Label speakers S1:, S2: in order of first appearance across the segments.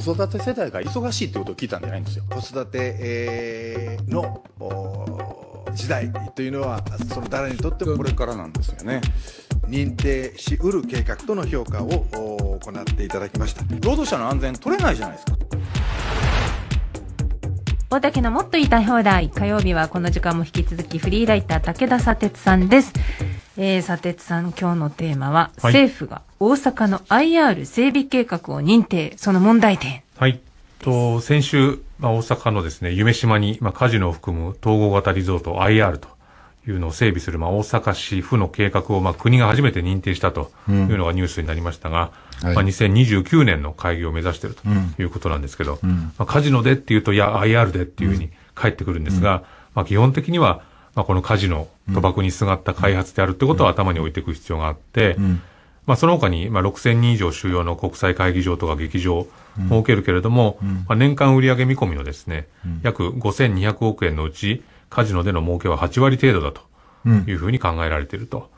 S1: 子育て世代が忙しいってことを聞いたんじゃないんですよ。
S2: 子育て、えー、の時代というのはその誰にとってもこれからなんですよね。認定しうる計画との評価を行っていただきました労働者の安全取れないじゃないですか
S1: 大竹のもっと言いたい放題火曜日はこの時間も引き続きフリーライター武田砂鉄さんです、えー、砂鉄さん今日のテーマは、はい、政府が大阪の IR 整備計画を認定、その問題
S3: 点。はい。と、先週、まあ、大阪のですね、夢島に、まあ、カジノを含む統合型リゾート IR というのを整備する、まあ、大阪市府の計画を、まあ、国が初めて認定したというのがニュースになりましたが、うんはい、まあ、2029年の会議を目指しているということなんですけど、うんうん、まあ、カジノでっていうと、いや、IR でっていうふうに返ってくるんですが、まあ、基本的には、まあ、このカジノ、賭博にすがった開発であるってことを頭に置いていく必要があって、まあ、その他に、まあ、6000人以上収容の国際会議場とか劇場設けるけれども、うんうん、まあ、年間売上見込みのですね、うん、約5200億円のうち、カジノでの儲けは8割程度だというふうに考えられていると。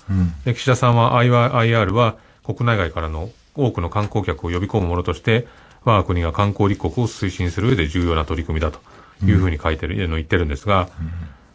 S3: で岸田さんは IR は国内外からの多くの観光客を呼び込むものとして、我が国が観光立国を推進する上で重要な取り組みだというふうに書いてる、言ってるんですが、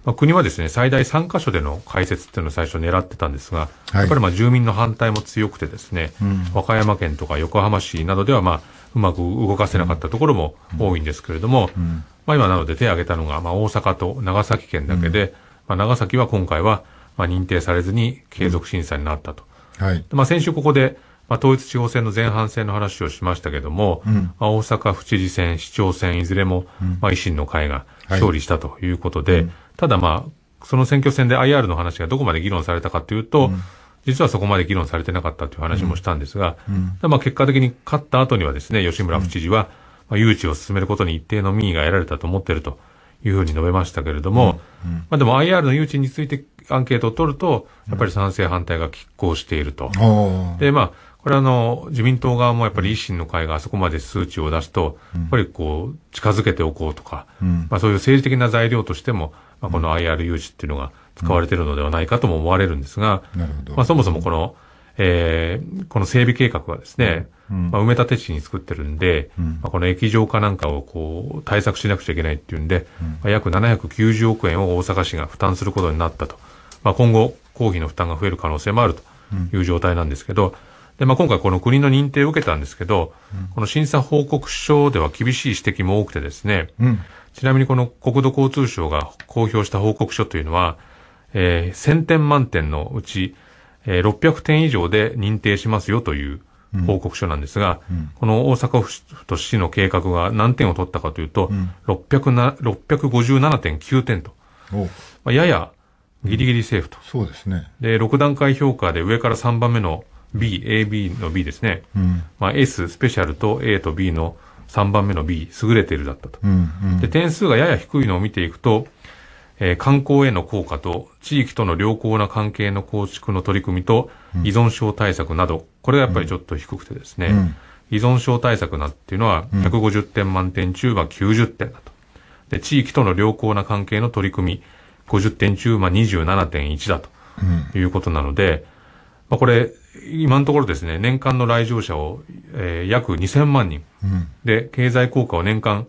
S3: まあ、国はですね、最大3カ所での開設っていうのを最初狙ってたんですが、はい、やっぱりまあ住民の反対も強くてですね、うん、和歌山県とか横浜市などでは、まあ、うまく動かせなかったところも多いんですけれども、うんうん、まあ、今なので手を挙げたのが、まあ、大阪と長崎県だけで、まあ、長崎は今回は、まあ、認定されずに継続審査になったと。はい、まあ、先週ここで、まあ、統一地方選の前半戦の話をしましたけれども、うんまあ、大阪府知事選、市長選、いずれも、まあ、維新の会が勝利したということで、はいただまあ、その選挙戦で IR の話がどこまで議論されたかというと、うん、実はそこまで議論されてなかったという話もしたんですが、うん、まあ結果的に勝った後にはですね、吉村府知事は、まあ、誘致を進めることに一定の民意が得られたと思っているというふうに述べましたけれども、うんうん、まあでも IR の誘致についてアンケートを取ると、やっぱり賛成反対が拮抗していると。うん、で、まあ、これあの、自民党側もやっぱり維新の会があそこまで数値を出すと、やっぱりこう、近づけておこうとか、まあそういう政治的な材料としても、まあ、この IR 融資っていうのが使われているのではないかとも思われるんですが、まあ、そもそもこの、えー、この整備計画はですね、まあ、埋め立て地に作ってるんで、まあ、この液状化なんかをこう対策しなくちゃいけないっていうんで、まあ、約790億円を大阪市が負担することになったと。まあ、今後、公費の負担が増える可能性もあるという状態なんですけど、で、まあ、今回この国の認定を受けたんですけど、この審査報告書では厳しい指摘も多くてですね、うん、ちなみにこの国土交通省が公表した報告書というのは、えー、1000点満点のうち、えー、600点以上で認定しますよという報告書なんですが、うん、この大阪府と市の計画が何点を取ったかというと、うん、657.9点と、まあ、ややギリギリセーフと、うん、
S4: そうですね。
S3: で、6段階評価で上から3番目の B、AB の B ですね、うんまあ、S、スペシャルと A と B の3番目の B、優れているだったと。うんうん、で、点数がやや低いのを見ていくと、えー、観光への効果と地域との良好な関係の構築の取り組みと依存症対策など、これがやっぱりちょっと低くてですね、うんうん、依存症対策なっていうのは150点満点中は90点だと。で、地域との良好な関係の取り組み、50点中は27.1だということなので、まあ、これ、今のところですね、年間の来場者を、えー、約2000万人、で、経済効果を年間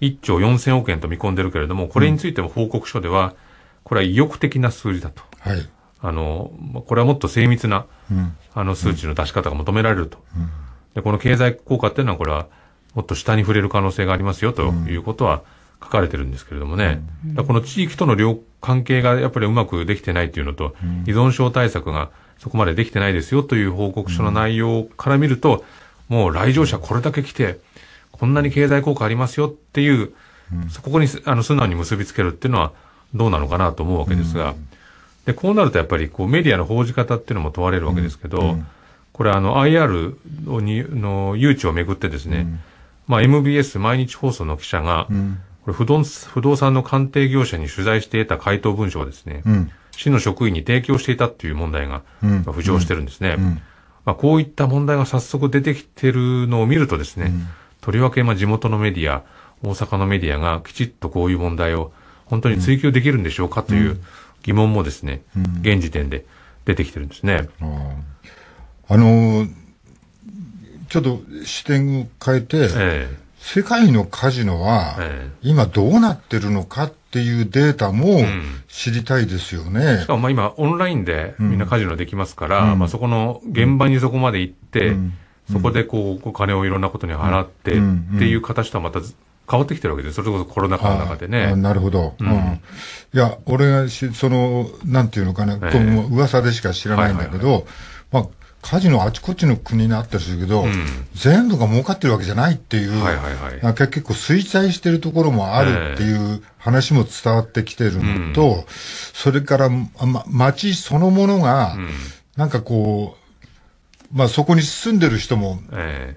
S3: 1兆4000億円と見込んでるけれども、これについても報告書では、これは意欲的な数字だと。はい、あの、これはもっと精密な、うん、あの数値の出し方が求められると、で。この経済効果っていうのは、これはもっと下に触れる可能性がありますよということは書かれてるんですけれどもね。この地域との両関係がやっぱりうまくできてないというのと、依存症対策が、そこまでできてないですよという報告書の内容から見ると、うん、もう来場者これだけ来て、こんなに経済効果ありますよっていう、そこにあの素直に結びつけるっていうのはどうなのかなと思うわけですが、で、こうなるとやっぱりこうメディアの報じ方っていうのも問われるわけですけど、これあの IR にの誘致をめぐってですね、まあ MBS 毎日放送の記者が、これ不動不動産の鑑定業者に取材して得た回答文書をですね、うん市の職員に提供していたっていう問題が浮上してるんですね。まあ、こういった問題が早速出てきてるのを見るとですね、とりわけまあ地元のメディア、大阪のメディアがきちっとこういう問題を本当に追及できるんでしょうかという疑問もですね、現時点で出てきてるんですね。
S4: あのー、ちょっと視点を変えて、え世界のカジノは、今どうなってるのかっていうデータも
S3: 知りたいですよね。しかもまあ今、オンラインでみんなカジノできますから、うん、まあそこの現場にそこまで行って、うん、そこでこう、お金をいろんなことに払ってっていう形とはまた変わってきてるわけです。それこそコロナ禍の中でね。なるほど、うん。
S4: いや、俺がし、その、なんていうのかな、えー、この噂でしか知らないんだけど、まあ、カジノあちこちの国にあったりするけど、うん、全部が儲かってるわけじゃないっていう、はいはいはい、結構衰退してるところもあるっていう話も伝わってきてるのと、えーうん、それから、ま、街そのものが、うん、なんかこう、まあそこに住んでる人も、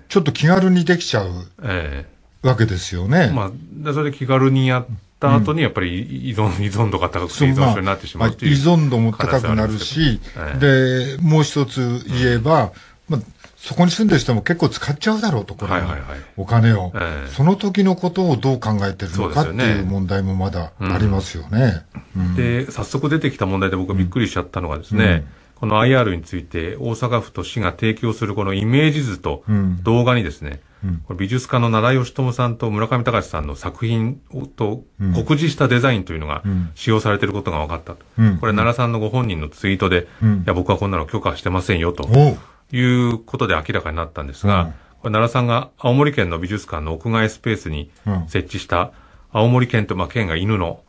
S4: ちょっと気軽にできちゃう
S3: わけですよね。えー、まあ、それで気軽にやっった後に、やっぱり依存、うん、依存度が高くて依存症になってしまうっていう、まあ、依存度も高くなるし、はい、で、もう一つ
S4: 言えば、うん、まあ、そこに住んでる人も結構使っちゃうだろうと、これ、はいはいはい、お金を、えー、その時のことをどう考えてるのか、ね、っていう問題もまだありますよね。
S3: うん、で、早速出てきた問題で僕はびっくりしちゃったのがですね、この IR について、大阪府と市が提供するこのイメージ図と動画にですね、うんこれ美術家の奈良義智さんと村上隆さんの作品と酷似したデザインというのが使用されていることが分かったうん、これ奈良さんのご本人のツイートで、うん、いや僕はこんなの許可してませんよということで明らかになったんですが、これ奈良さんが青森県の美術館の屋外スペースに設置した、青森県と、まあ、県が犬の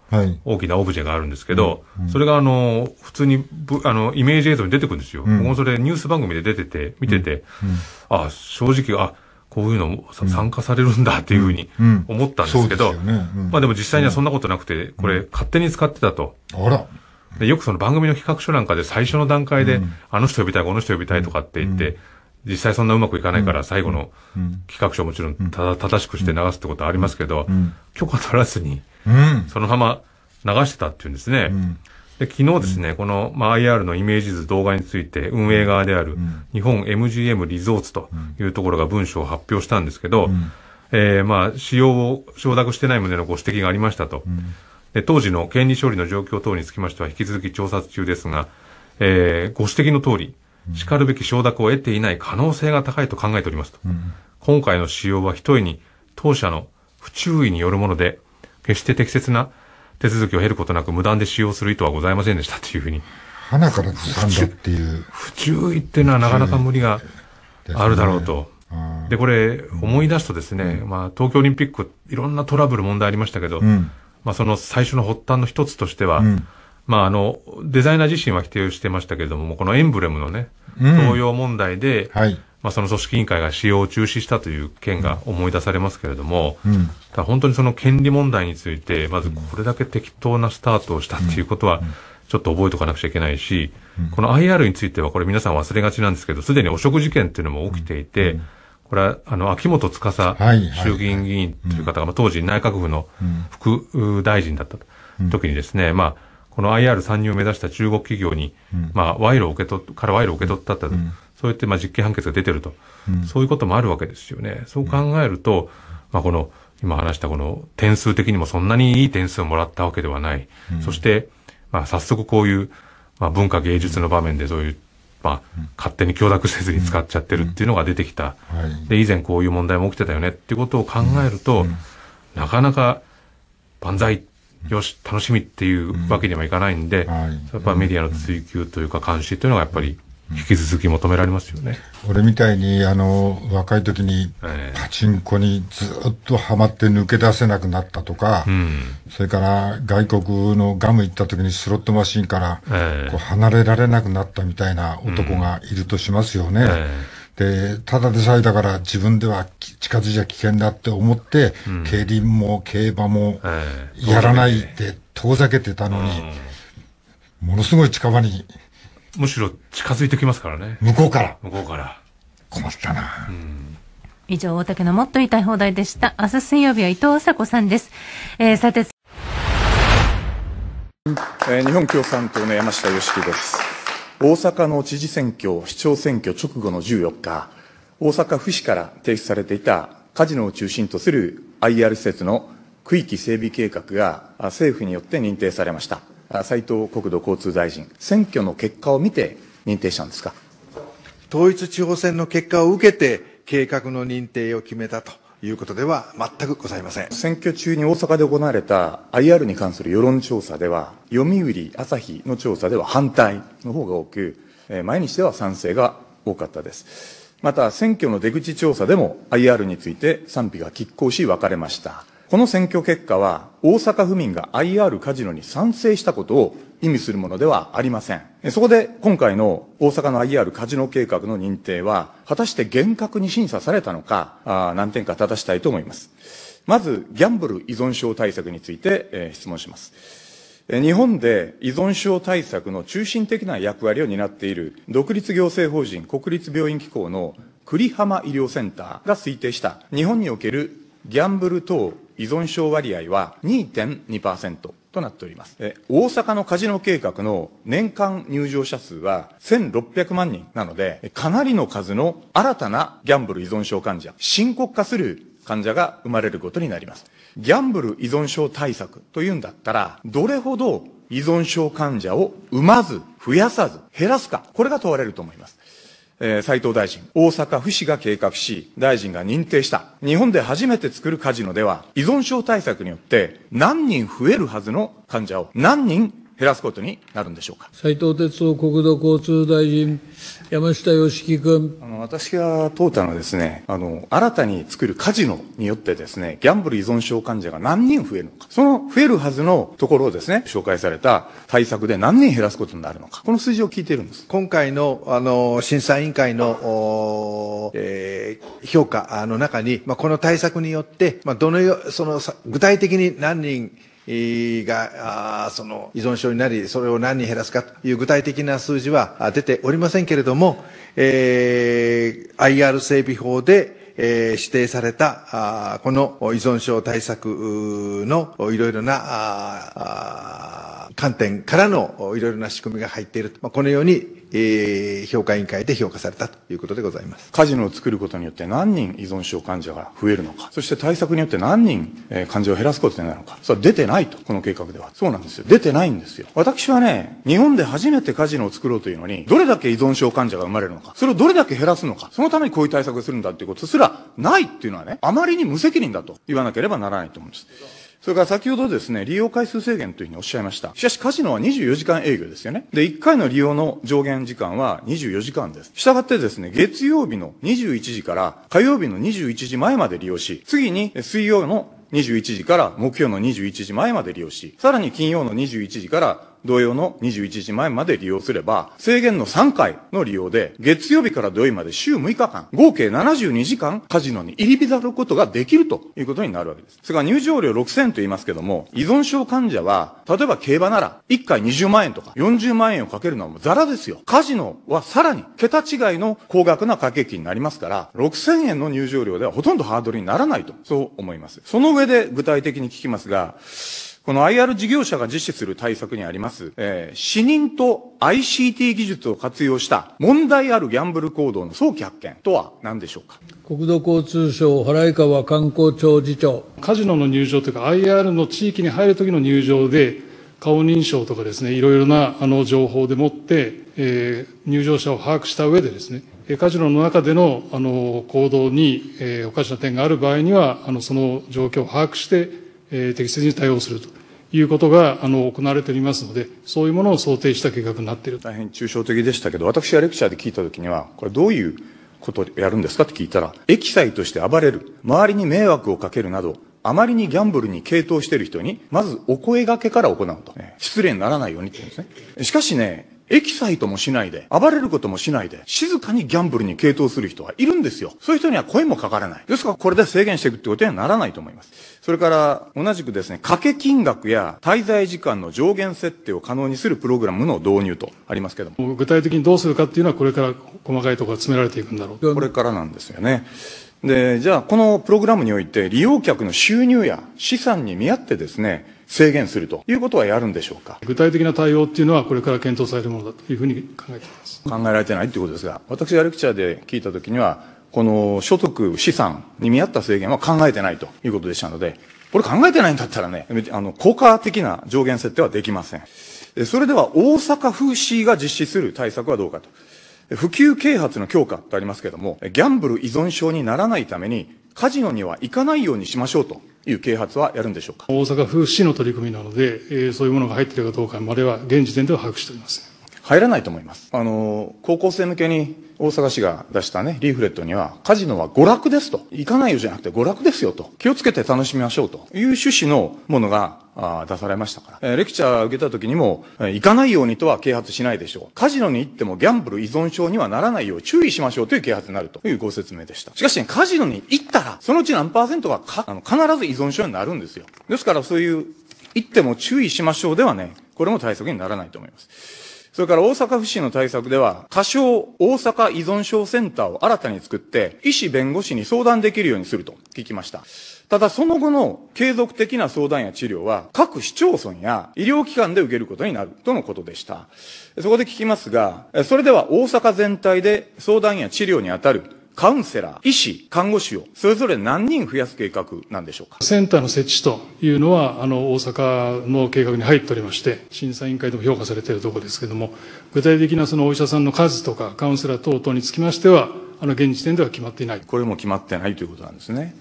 S3: 大きなオブジェがあるんですけど、はいそれがあの普通にあのイメージ映像に出てくるんですよ、うん、僕もそれニュース番組で出てて、見てて、うんうん、あ正直、あこういうの参加されるんだっていうふうに思ったんですけど、まあでも実際にはそんなことなくて、これ勝手に使ってたと。あら。で、よくその番組の企画書なんかで最初の段階で、あの人呼びたい、この人呼びたいとかって言って、実際そんなうまくいかないから最後の企画書もちろん正しくして流すってことはありますけど、許可取らずに、そのまま流してたっていうんですね。で昨日ですね、うん、この、まあ、IR のイメージ図動画について運営側である日本 MGM リゾーツというところが文書を発表したんですけど、うん、えー、まあ、使用を承諾してない旨のご指摘がありましたと、うん、で当時の権利処理の状況等につきましては引き続き調査中ですが、えー、ご指摘の通り、しかるべき承諾を得ていない可能性が高いと考えておりますと。今回の使用はひとえに当社の不注意によるもので、決して適切な手続きを経ることなく無断で使用する意図はございませんでしたというふうに。
S4: 花からずさんだっていう。不注意っていうのはなかなか無
S3: 理があるだろうと。で、これ、思い出すとですね、うん、まあ、東京オリンピック、いろんなトラブル問題ありましたけど、うん、まあ、その最初の発端の一つとしては、うん、まあ、あの、デザイナー自身は否定してましたけれども、このエンブレムのね、東洋問題で、はい、まあ、その組織委員会が使用を中止したという件が思い出されますけれども、うん、本当にその権利問題について、まずこれだけ適当なスタートをしたっていうことは、ちょっと覚えておかなくちゃいけないし、この IR については、これ皆さん忘れがちなんですけど、すでに汚職事件っていうのも起きていて、これは、あの、秋元司衆議院議員という方が、まあ、当時内閣府の副大臣だった時にですね、まあ、この IR 参入を目指した中国企業に、まあ、賄賂を受け取っから賄賂を受け取ったと、うん、そうやってまあ実刑判決が出てると、うん、そういうこともあるわけですよね。そう考えると、まあ、この今話したこの点数的にもそんなにいい点数をもらったわけではない。そして、まあ、早速こういう、まあ、文化芸術の場面でそういう、まあ、勝手に許諾せずに使っちゃってるっていうのが出てきた。で、以前こういう問題も起きてたよねっていうことを考えると、なかなか万歳よし、楽しみっていうわけにはいかないんで、はい、やっぱメディアの追求というか監視というのがやっぱり引き続き求められますよね。
S4: 俺みたいに、あの、若い時に、パチンコにずっとハマって抜け出せなくなったとか、それから外国のガム行った時にスロットマシンから、こう離れられなくなったみたいな男がいるとしますよね。えーで、ただでさえだから自分では近づいちゃ危険だって思って、うん、競輪も競馬も
S3: やらないで
S4: 遠ざけてたのに、
S3: うん、ものすごい近場に。むしろ近づいてきますからね。向こうから。向こうから。困ったな。うん
S1: 以上、大竹のもっと言いたい放題でした。明日水曜日は伊藤麻子さんです。えー、さて、えー、日本共産党の山下良樹です。大阪の知事選挙、市長選挙直後の14日、大阪府市から提出されていたカジノを中心とする IR 施設の区域整備計画が政府によって認定されました。
S2: 斉藤国土交通大臣、選挙の結果を見て認定したんですか統一地方選の結果を受けて、計画の認定を決めたということでは全くございません選挙中に大阪で行われた IR に
S1: 関する世論調査では読売朝日の調査では反対の方が多く毎日では賛成が多かったですまた選挙の出口調査でも IR について賛否が拮抗し分かれましたこの選挙結果は、大阪府民が IR カジノに賛成したことを意味するものではありません。そこで、今回の大阪の IR カジノ計画の認定は、果たして厳格に審査されたのか、あ何点か正したいと思います。まず、ギャンブル依存症対策について、えー、質問します。日本で依存症対策の中心的な役割を担っている独立行政法人国立病院機構の栗浜医療センターが推定した日本におけるギャンブル等依存症割合は2.2%となっております。大阪のカジノ計画の年間入場者数は1600万人なので、かなりの数の新たなギャンブル依存症患者、深刻化する患者が生まれることになります。ギャンブル依存症対策というんだったら、どれほど依存症患者を生まず、増やさず、減らすか、これが問われると思います。えー、斉藤大臣、大阪府市が計画し、大臣が認定した、日本で初めて作るカジノでは、依存症対策によって、何人増えるはずの患者を、何人減らすことになるんでしょうか。
S5: 斉藤哲夫国土交通大臣、山下義樹君。あ
S1: の、私が問うたのはですね、あの、新たに作るカジノによってですね、ギャンブル依存症患者が何人増えるのか。その増えるはずのところをですね、紹介された対策で何人減らすことになるのか。
S2: この数字を聞いているんです。今回の、あの、審査委員会の、おえー、評価の中に、まあ、この対策によって、まあ、どのよ、その、具体的に何人、が、その依存症になり、それを何に減らすかという具体的な数字は出ておりませんけれども、えー、IR 整備法で、えー、指定された、あこの依存症対策のいろいろな、あ観点からのいろいろな仕組みが入っていると、まあ、このように、えー、評価委員会で評価されたということでございます。カジノを作ることによって何人依存症患者が増えるのか、そして対策
S1: によって何人、えー、患者を減らすことになるのか、それは出てないと、この計画では。そうなんですよ。出てないんですよ。私はね、日本で初めてカジノを作ろうというのに、どれだけ依存症患者が生まれるのか、それをどれだけ減らすのか、そのためにこういう対策をするんだということすらないっていうのはね、あまりに無責任だと言わなければならないと思うんです。それから先ほどですね、利用回数制限というふうにおっしゃいました。しかしカジノは24時間営業ですよね。で、1回の利用の上限時間は24時間です。したがってですね、月曜日の21時から火曜日の21時前まで利用し、次に水曜の21時から木曜の21時前まで利用し、さらに金曜の21時から同様の21時前まで利用すれば、制限の3回の利用で、月曜日から土曜日まで週6日間、合計72時間カジノに入り浸ることができるということになるわけです。それから入場料6000と言いますけども、依存症患者は、例えば競馬なら、1回20万円とか40万円をかけるのはもうザラですよ。カジノはさらに、桁違いの高額な掛け金になりますから、6000円の入場料ではほとんどハードルにならないと、そう思います。その上で具体的に聞きますが、この IR 事業者が実施する対策にあります、えー、死人と ICT 技術を活用した問題あるギャンブル行動の早期発見とは何でしょうか
S5: 国土交通省原井川観光庁次長カジノの入場というか IR の地域に入る時の入場で顔認証とかですねいろいろなあの情報でもって、えー、入場者を把握した上でですねカジノの中でのあの行動に、えー、おかしな点がある場合にはあのその状況を把握して適切に対応するということが行われておりますので、そういうものを想定した計画になっている大
S1: 変抽象的でしたけど、私がレクチャーで聞いたときには、これ、どういうことをやるんですかって聞いたら、サイとして暴れる、周りに迷惑をかけるなど、あまりにギャンブルに傾倒している人に、まずお声がけから行うと、失礼にならないようにって言うんですね。しかしね、エキサイトもしないで、暴れることもしないで、静かにギャンブルに傾倒する人はいるんですよ。そういう人には声もかからない。ですから、これで制限していくってことにはならないと思います。それから、同じくですね、掛け金額や滞在時間の上限設定を可能にするプログラムの導入とありますけど
S5: も。具体的にどうするかっていうのは、これから細かいとこ
S1: ろが詰められていくんだろう。これからなんですよね。で、じゃあ、このプログラムにおいて、利用客の収入や資産に見合ってですね、制限するということはやるんでしょうか
S5: 具体的な対応っていうのは、これから検討されるものだというふうに考えていま
S1: す考えられてないということですが、私がレクチャーで聞いたときには、この所得、資産に見合った制限は考えてないということでしたので、これ考えてないんだったらね、あの、効果的な上限設定はできません。それでは大阪府市が実施する対策はどうかと。普及啓発の強化とありますけれども、ギャンブル依存症にならないために、カジノには行かないようにしましょうという啓発はやるんでしょうか。
S5: 大阪府市の取り組みなので、えー、そういうものが入っているかどうかまでは現時点では把握しておりません。
S1: 入らないと思います。あの、
S5: 高校生向けに大阪
S1: 市が出したね、リーフレットには、カジノは娯楽ですと。行かないよじゃなくて娯楽ですよと。気をつけて楽しみましょうという趣旨のものがあ出されましたから。えー、レクチャー受けた時にも、えー、行かないようにとは啓発しないでしょう。カジノに行ってもギャンブル依存症にはならないよう注意しましょうという啓発になるというご説明でした。しかし、ね、カジノに行ったら、そのうち何パーセントがか、あの、必ず依存症になるんですよ。ですからそういう、行っても注意しましょうではね、これも対策にならないと思います。それから大阪府市の対策では、仮少大阪依存症センターを新たに作って、医師弁護士に相談できるようにすると聞きました。ただその後の継続的な相談や治療は各市町村や医療機関で受けることになるとのことでした。そこで聞きますが、それでは大阪全体で相談や治療にあたるカウンセラー、医師、看護師をそれぞれ何人増やす計画なんでし
S5: ょうかセンターの設置というのは、あの、大阪の計画に入っておりまして、審査委員会でも評価されているところですけれども、具体的なそのお医者さんの数とか、カウンセラー等々につきましては、あの、現時点では決まっていない。これも決まってないということなんですね。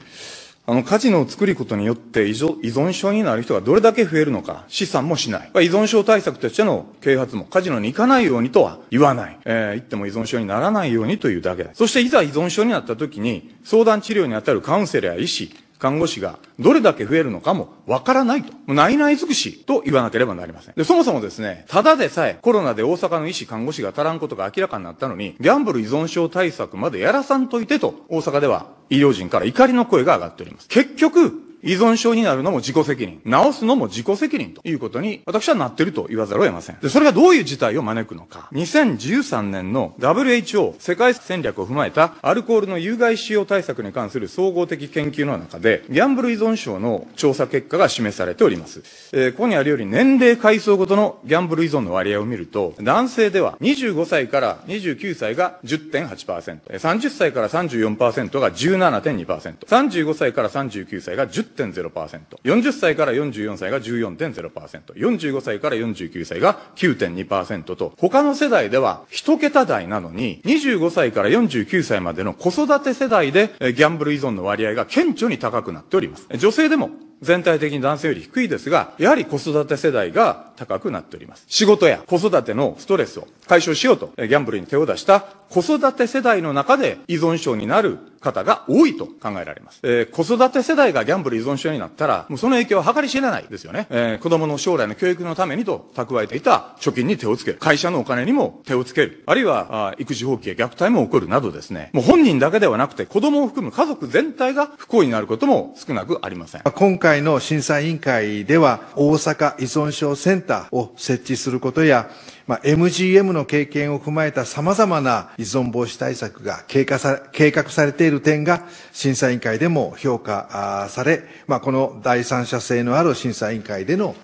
S5: あの、カジノを
S1: 作ることによって依存症になる人がどれだけ増えるのか、資産もしない。依存症対策としての啓発も、カジノに行かないようにとは言わない。えー、行っても依存症にならないようにというだけだ。そしていざ依存症になった時に、相談治療に当たるカウンセラーや医師、看護師がどれだけ増えるのかもわからないと。ないない尽くしと言わなければなりません。で、そもそもですね、ただでさえコロナで大阪の医師看護師が足らんことが明らかになったのに、ギャンブル依存症対策までやらさんといてと、大阪では医療人から怒りの声が上がっております。結局、依存症になるのも自己責任、治すのも自己責任ということに、私はなってると言わざるを得ません。で、それがどういう事態を招くのか。2013年の WHO 世界戦略を踏まえたアルコールの有害使用対策に関する総合的研究の中で、ギャンブル依存症の調査結果が示されております。えー、ここにあるより年齢階層ごとのギャンブル依存の割合を見ると、男性では25歳から29歳が10.8%、30歳から34%が17.2%、35歳から39歳が1 0 10.0%。40歳から44歳が14.0%。45歳から49歳が9.2%と、他の世代では一桁台なのに、25歳から49歳までの子育て世代で、ギャンブル依存の割合が顕著に高くなっております。女性でも全体的に男性より低いですが、やはり子育て世代が高くなっております。仕事や子育てのストレスを解消しようと、ギャンブルに手を出した子育て世代の中で依存症になる方が多いと考えられます。えー、子育て世代がギャンブル依存症になったら、もうその影響は計り知れないですよね。えー、子供の将来の教育のためにと蓄えていた貯金に手をつける。会社のお金にも手をつける。あるいは、あ育児放棄や虐待も起こるなど
S2: ですね。もう本人だけではなくて、子供を含む家族全体が不幸になることも少
S1: なくありません。
S2: 今回の審査委員会では、大阪依存症センターを設置することや、まあ、MGM の経験を踏まえた様々な依存防止対策が計画さ計画されている点が審査委員会でも評価され、まあ、この第三者性のある審査委員会での、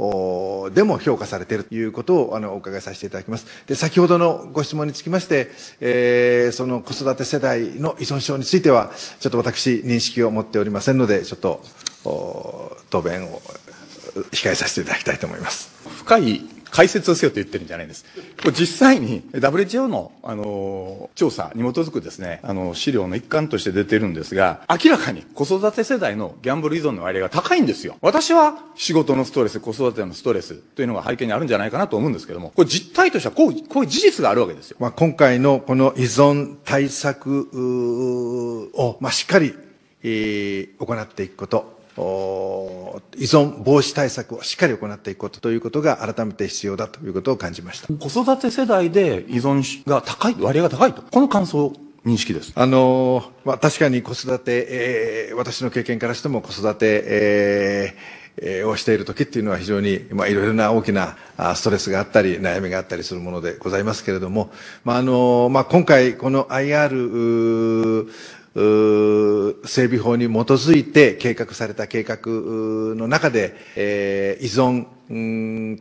S2: でも評価されているということをあのお伺いさせていただきます。で、先ほどのご質問につきまして、えー、その子育て世代の依存症については、ちょっと私認識を持っておりませんので、ちょっと、答弁を控えさせていただきたいと思います。深い解説
S1: をせよと言ってるんじゃないんです。これ実際に WHO の、あの、調査に基づくですね、あの、資料の一環として出てるんですが、明らかに子育て世代のギャンブル依存の割合が高いんですよ。私は仕事のストレス、子育てのストレスというのが背景にあるんじゃないかなと思うん
S2: ですけども、これ実態としてはこう、こういう事実があるわけですよ。まあ、今回のこの依存対策を、まあ、しっかり、えー、行っていくこと。依存防止対策をしっかり行っていくことということが改めて必要だということを感じました。子育て世代で依存が高い、割合が高いと。この感想認識です。あのー、まあ、確かに子育て、えー、私の経験からしても子育て、えーをしている時っていうのは非常に、まあ、いろいろな大きなストレスがあったり悩みがあったりするものでございますけれども、まああのまあ、今回この IR 整備法に基づいて計画された計画の中で、えー、依存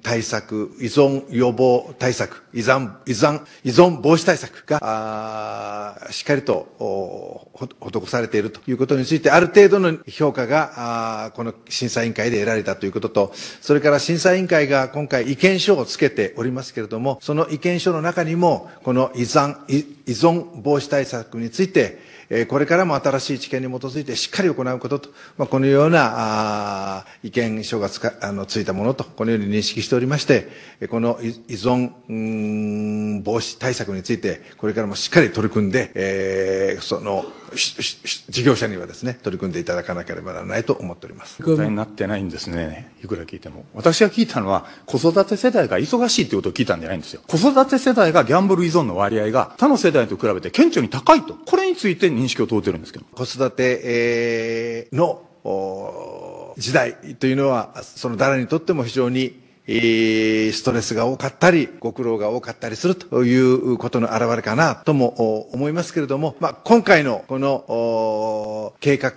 S2: 対策、依存予防対策、依存、依存、依存防止対策が、あしっかりと、施されているということについて、ある程度の評価が、あ、この審査委員会で得られたということと、それから審査委員会が今回意見書をつけておりますけれども、その意見書の中にも、この依存、依存防止対策について、えこれからも新しい知見に基づいてしっかり行うことと、まあ、このようなあ意見書がつかあのついたものと、このように認識しておりまして、この依存防止対策について、これからもしっかり取り組んで、えその事業者にはですね、取り組んでいただかなければならないと思っております。具体になってないんですね。いくら聞いても。私が聞いたのは、子育て世代が忙しい
S1: ってことを聞いたんじゃないんですよ。子育て世代がギャンブル依存の割合が他の世代と比べて顕著に高いと。これについて認識を問うてるんですけど。
S2: 子育て、えー、の、時代というのは、その誰にとっても非常にストレスが多かったり、ご苦労が多かったりするということの表れかなとも思いますけれども、まあ、今回のこの計画、大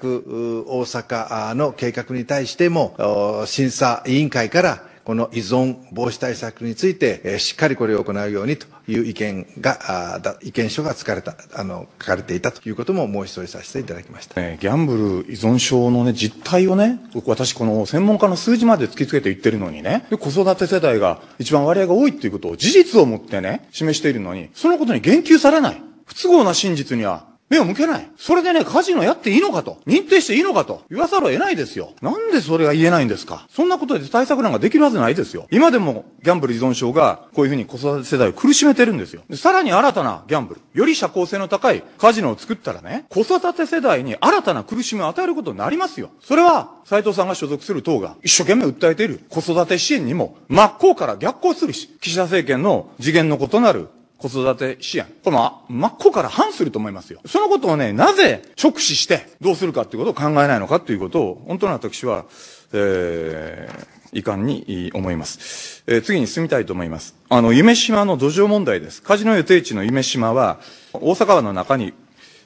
S2: 阪の計画に対しても、審査委員会からこの依存防止対策について、えー、しっかりこれを行うようにという意見が、あだ意見書が疲かれた、あの、書かれていたということも申し添えさせていただきまし
S1: た。えー、ギャンブル依存症のね、実態をね、私この専門家の数字まで突きつけて言ってるのにね、子育て世代が一番割合が多いっていうことを事実をもってね、示しているのに、そのことに言及されない。不都合な真実には目を向けない。それでね、カジノやっていいのかと、認定していいのかと、言わざるを得ないですよ。なんでそれが言えないんですかそんなことで対策なんかできるはずないですよ。今でもギャンブル依存症が、こういうふうに子育て世代を苦しめてるんですよ。さらに新たなギャンブル、より社交性の高いカジノを作ったらね、子育て世代に新たな苦しみを与えることになりますよ。それは、斉藤さんが所属する党が一生懸命訴えている子育て支援にも真っ向から逆行するし、岸田政権の次元の異なる子育て支援。この真っ向から反すると思いますよ。そのことをね、なぜ直視してどうするかっていうことを考えないのかっていうことを、本当に私は、えー、遺憾に思います。えー、次に進みたいと思います。あの、夢島の土壌問題です。カジノ予定地の夢島は、大阪湾の中に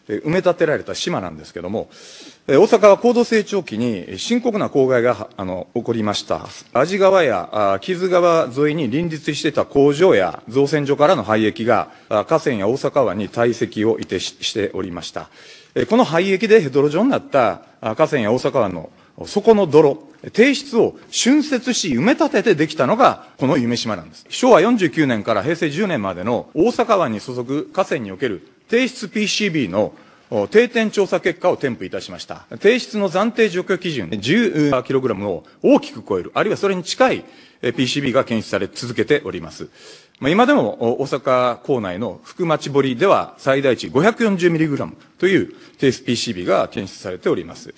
S1: 埋め立てられた島なんですけども、大阪は高度成長期に深刻な公害があの起こりました。安治川や木津川沿いに林立してた工場や造船所からの廃液が河川や大阪湾に堆積をいてしておりました。この廃液でヘドロ状になった河川や大阪湾の底の泥、低室を浚渫し埋め立ててできたのがこの夢島なんです。昭和49年から平成10年までの大阪湾に注ぐ河川における提出 PCB の定点調査結果を添付いたしました。提出の暫定除去基準1 0ラムを大きく超える、あるいはそれに近い PCB が検出され続けております。まあ、今でも大阪港内の福町堀では最大値5 4 0ラムという提出 PCB が検出されております。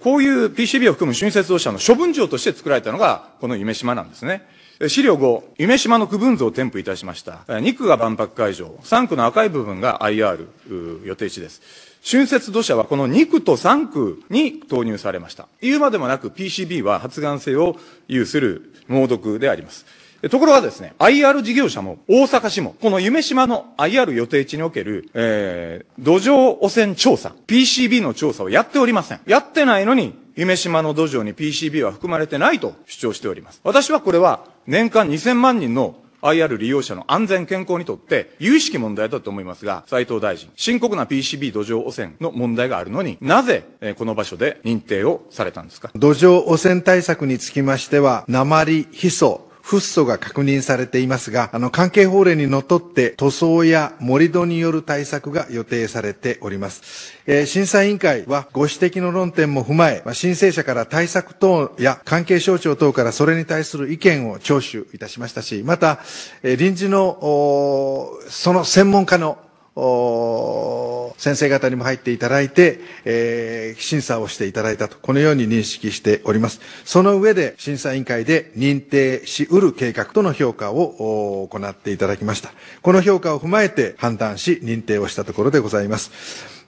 S1: こういう PCB を含む春節自動車の処分場として作られたのがこの夢島なんですね。資料5、夢島の区分図を添付いたしました。2区が万博会場、3区の赤い部分が IR 予定地です。春節土砂はこの2区と3区に投入されました。言うまでもなく PCB は発がん性を有する猛毒であります。ところがですね、IR 事業者も大阪市も、この夢島の IR 予定地における、えー、土壌汚染調査、PCB の調査をやっておりません。やってないのに、夢島の土壌に PCB は含まれてないと主張しております。私はこれは、年間2000万人の IR 利用者の安全健康にとって有意識問題だと思いますが、斉藤大臣、深刻な PCB 土壌汚染の問題があるのに、なぜ、えー、この場所で認定をされたんですか
S2: 土壌汚染対策につきましては、鉛、ヒ素、フッ素が確認されていますが、あの、関係法令にのっとって、塗装や盛り土による対策が予定されております。えー、審査委員会はご指摘の論点も踏まえ、まあ、申請者から対策等や関係省庁等からそれに対する意見を聴取いたしましたし、また、えー、臨時の、その専門家の先生方にも入っていただいて、えー、審査をしていただいたと、このように認識しております。その上で、審査委員会で認定し得る計画との評価を行っていただきました。この評価を踏まえて判断し、認定をしたところでございます。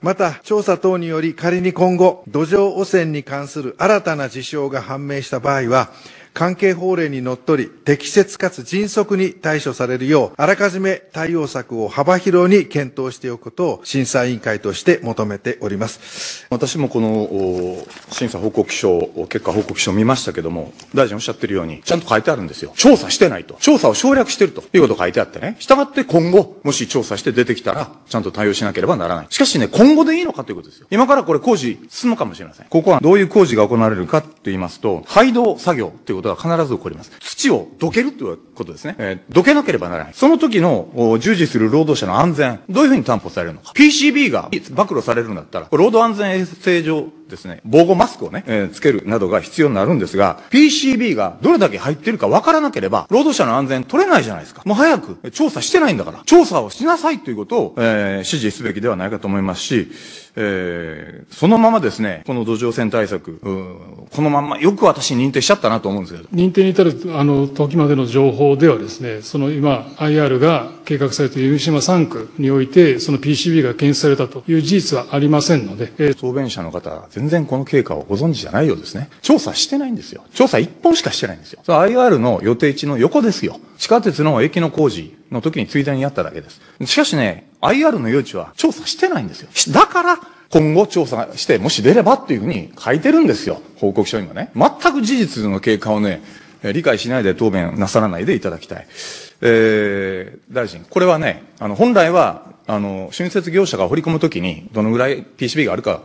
S2: また、調査等により仮に今後、土壌汚染に関する新たな事象が判明した場合は、関係法令にのっとり、適切かつ迅速に対処されるよう、あらかじめ対応策を幅広に検討しておくことを審査委員会として求めております。私もこの審査報告書、結果
S1: 報告書を見ましたけども、大臣おっしゃってるように、ちゃんと書いてあるんですよ。調査してないと。調査を省略してるということ書いてあってね。従って今後、もし調査して出てきたら、ちゃんと対応しなければならない。しかしね、今後でいいのかということですよ。今からこれ工事進むかもしれません。ここはどういう工事が行われるかと言いますと、廃道作業ということことが必ず起こります。土をどけるということですね。えー、どけなければならない。その時の従事する労働者の安全、どういうふうに担保されるのか。PCB が暴露されるんだったら、労働安全衛生上、ですね、防護マスクをね、えー、つけるなどが必要になるんですが、PCB がどれだけ入ってるかわからなければ、労働者の安全取れないじゃないですか。もう早く調査してないんだから、調査をしなさいということを、えー、指示すべきではないかと思いますし、えー、そのままですね、この土壌汚染対策、このままよく私認定しちゃったなと思うんですけ
S5: ど。認定に至る、あの、時までの情報ではですね、その今、IR が計画されている湯島3区において、その PCB が検出されたという事実はありませんので、えー、答弁者の方、全全然この経過をご存知じゃないようですね。調査
S1: してないんですよ。調査一本しかしてないんですよ。その IR の予定地の横ですよ。地下鉄の駅の工事の時についでにやっただけです。しかしね、IR の余地は調査してないんですよ。だから、今後調査して、もし出ればっていうふうに書いてるんですよ。報告書にもね。全く事実の経過をね、理解しないで答弁なさらないでいただきたい。えー、大臣、これはね、あの、本来は、あの、春節業者が掘り込むときに、どのぐらい PCB があるか、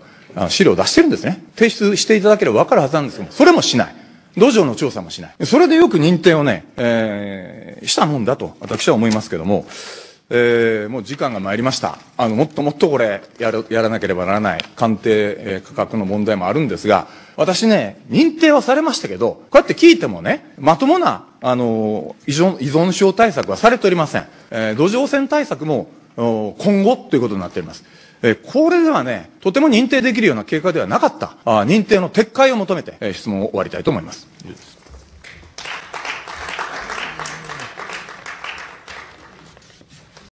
S1: 資料を出してるんですね。提出していただければわかるはずなんですけども、それもしない。土壌の調査もしない。それでよく認定をね、えー、したもんだと、私は思いますけども、えー、もう時間が参りました。あの、もっともっとこれ、やる、やらなければならない、鑑定、えー、価格の問題もあるんですが、私ね、認定はされましたけど、こうやって聞いてもね、まともな、あの依存、依存症対策はされておりません。えー、土壌汚染対策も、今後ということになっております。えこれではね、とても認定できるような経過ではなかった、あ認定の撤回を求めて、え質問を終わりたいと思います。